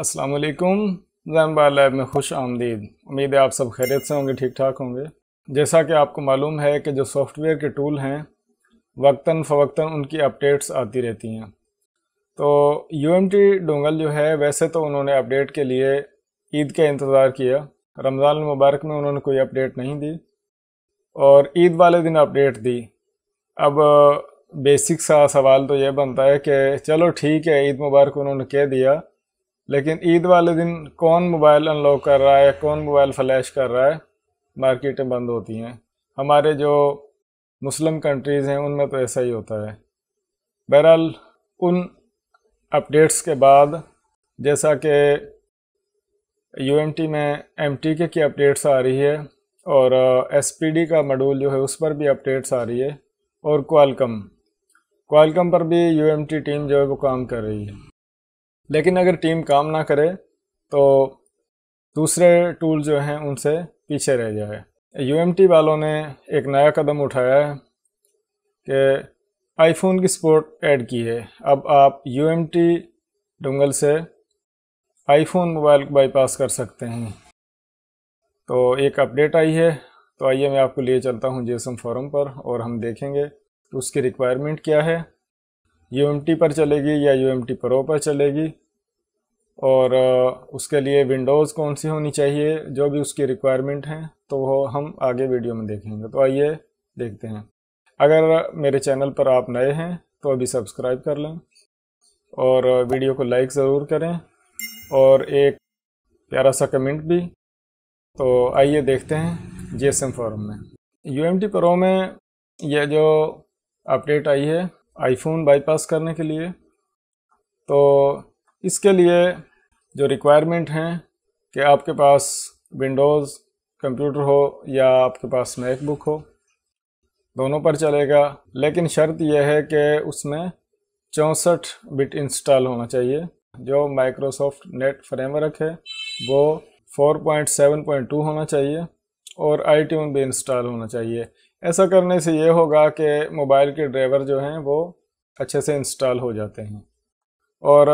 असलकुम जैमबा लैब में खुश आमदीद उम्मीद है आप सब खैरियत से होंगे ठीक ठाक होंगे जैसा कि आपको मालूम है कि जो सॉफ्टवेयर के टूल हैं वक्ता फ़वक्ता उनकी अपडेट्स आती रहती हैं तो यू एम टी डोंगल जो है वैसे तो उन्होंने अपडेट के लिए ईद का इंतज़ार किया रमज़ान मुबारक में उन्होंने कोई अपडेट नहीं दी और ईद वाले दिन अपडेट दी अब बेसिक सा सवाल तो यह बनता है कि चलो ठीक है ईद मुबारक उन्होंने कह दिया लेकिन ईद वाले दिन कौन मोबाइल अनलॉक कर रहा है कौन मोबाइल फ्लैश कर रहा है मार्केटें बंद होती हैं हमारे जो मुस्लिम कंट्रीज़ हैं उनमें तो ऐसा ही होता है बहरहाल उन अपडेट्स के बाद जैसा कि यू में एम के की अपडेट्स आ रही है और एस uh, डी का मॉड्यूल जो है उस पर भी अपडेट्स आ रही है और क्वालकम क्वालकम पर भी यू टीम जो है वो काम कर रही है लेकिन अगर टीम काम ना करे तो दूसरे टूल जो हैं उनसे पीछे रह जाए यू वालों ने एक नया कदम उठाया है कि आईफोन की सपोर्ट ऐड की है अब आप यू एम टी डोंगल से आईफोन मोबाइल बाईपास कर सकते हैं तो एक अपडेट आई है तो आइए मैं आपको लिए चलता हूं जेसम फोरम पर और हम देखेंगे तो उसकी रिक्वायरमेंट क्या है यू पर चलेगी या यू एम प्रो पर चलेगी और उसके लिए विंडोज़ कौन सी होनी चाहिए जो भी उसकी रिक्वायरमेंट हैं तो वो हम आगे वीडियो में देखेंगे तो आइए देखते हैं अगर मेरे चैनल पर आप नए हैं तो अभी सब्सक्राइब कर लें और वीडियो को लाइक ज़रूर करें और एक प्यारा सा कमेंट भी तो आइए देखते हैं जी एस एम फॉरम में यू एम टी प्रो में यह जो अपडेट आई है आईफोन बाईपास करने के लिए तो इसके लिए जो रिक्वायरमेंट हैं कि आपके पास विंडोज़ कंप्यूटर हो या आपके पास मैकबुक हो दोनों पर चलेगा लेकिन शर्त यह है कि उसमें चौंसठ बिट इंस्टॉल होना चाहिए जो माइक्रोसॉफ्ट नेट फ्रेमवर्क है वो 4.7.2 होना चाहिए और आई भी इंस्टॉल होना चाहिए ऐसा करने से ये होगा कि मोबाइल के ड्राइवर जो हैं वो अच्छे से इंस्टॉल हो जाते हैं और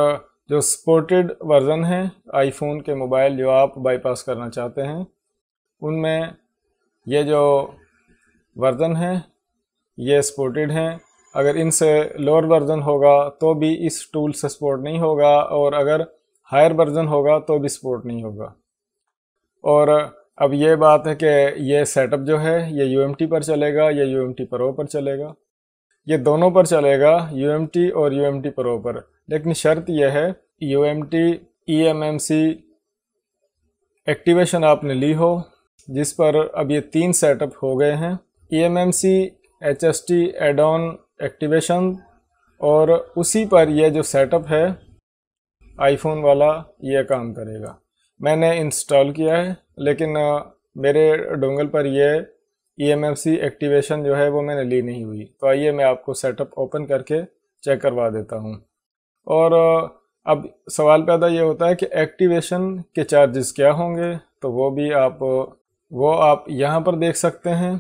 जो सपोर्टेड वर्ज़न है आईफोन के मोबाइल जो आप बाईपास करना चाहते हैं उनमें ये जो वर्ज़न है ये सपोर्टेड हैं अगर इनसे लोअर वर्ज़न होगा तो भी इस टूल से सपोर्ट नहीं होगा और अगर हायर वर्ज़न होगा तो भी सपोर्ट नहीं होगा और अब ये बात है कि ये सेटअप जो है ये यू पर चलेगा या यू एम टी प्रो पर चलेगा ये दोनों पर चलेगा यू एम टी और यू एम टी प्रो पर लेकिन शर्त यह है U M T E M M C activation आपने ली हो जिस पर अब ये तीन सेटअप हो गए हैं E M M C H S T add on activation और उसी पर यह जो सेटअप है आईफोन वाला ये काम करेगा मैंने इंस्टॉल किया है लेकिन मेरे डोंगल पर यह E M M C activation जो है वो मैंने ली नहीं हुई तो आइए मैं आपको सेटअप ओपन करके चेक करवा देता हूँ और अब सवाल पैदा ये होता है कि एक्टिवेशन के चार्जेस क्या होंगे तो वो भी आप वो आप यहाँ पर देख सकते हैं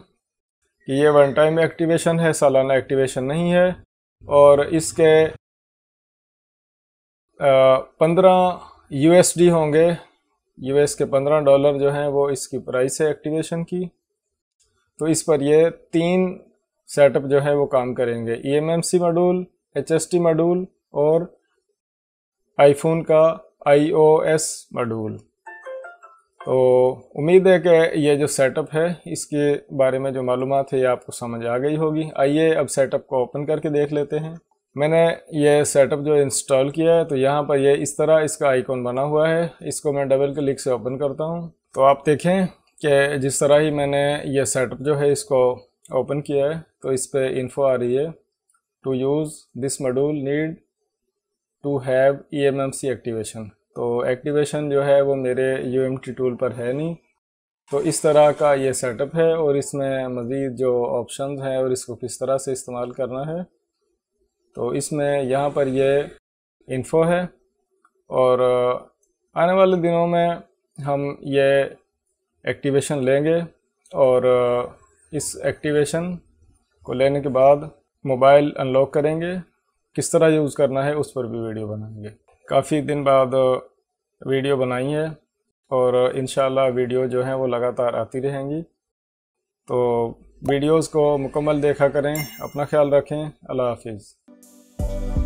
कि ये वन टाइम एक्टिवेशन है सालाना एक्टिवेशन नहीं है और इसके पंद्रह यूएसडी होंगे यूएस के पंद्रह डॉलर जो हैं वो इसकी प्राइस है एक्टिवेशन की तो इस पर ये तीन सेटअप जो है वो काम करेंगे E M M C module H S T module और आईफोन का आईओएस मॉड्यूल तो उम्मीद है कि ये जो सेटअप है इसके बारे में जो मालूम है ये आपको समझ आ गई होगी आइए अब सेटअप को ओपन करके देख लेते हैं मैंने ये सेटअप जो इंस्टॉल किया है तो यहाँ पर ये इस तरह इसका आइकॉन बना हुआ है इसको मैं डबल क्लिक से ओपन करता हूँ तो आप देखें कि जिस तरह ही मैंने ये सेटअप जो है इसको ओपन किया है तो इस पर इन्फो आ रही है to use this module need to have E M M C activation तो एक्टिवेशन जो है वो मेरे यू एम टी टूल पर है नहीं तो इस तरह का ये सेटअप है और इसमें मज़ीद जो ऑप्शन हैं और इसको किस तरह से इस्तेमाल करना है तो इसमें यहाँ पर ये इन्फो है और आने वाले दिनों में हम ये एक्टिवेशन लेंगे और इस एक्टिवेशन को लेने के बाद मोबाइल अनलॉक करेंगे किस तरह यूज़ करना है उस पर भी वीडियो बनाएंगे काफ़ी दिन बाद वीडियो बनाई है और इन वीडियो जो हैं वो लगातार आती रहेंगी तो वीडियोस को मुकम्मल देखा करें अपना ख्याल रखें अल्लाह हाफिज़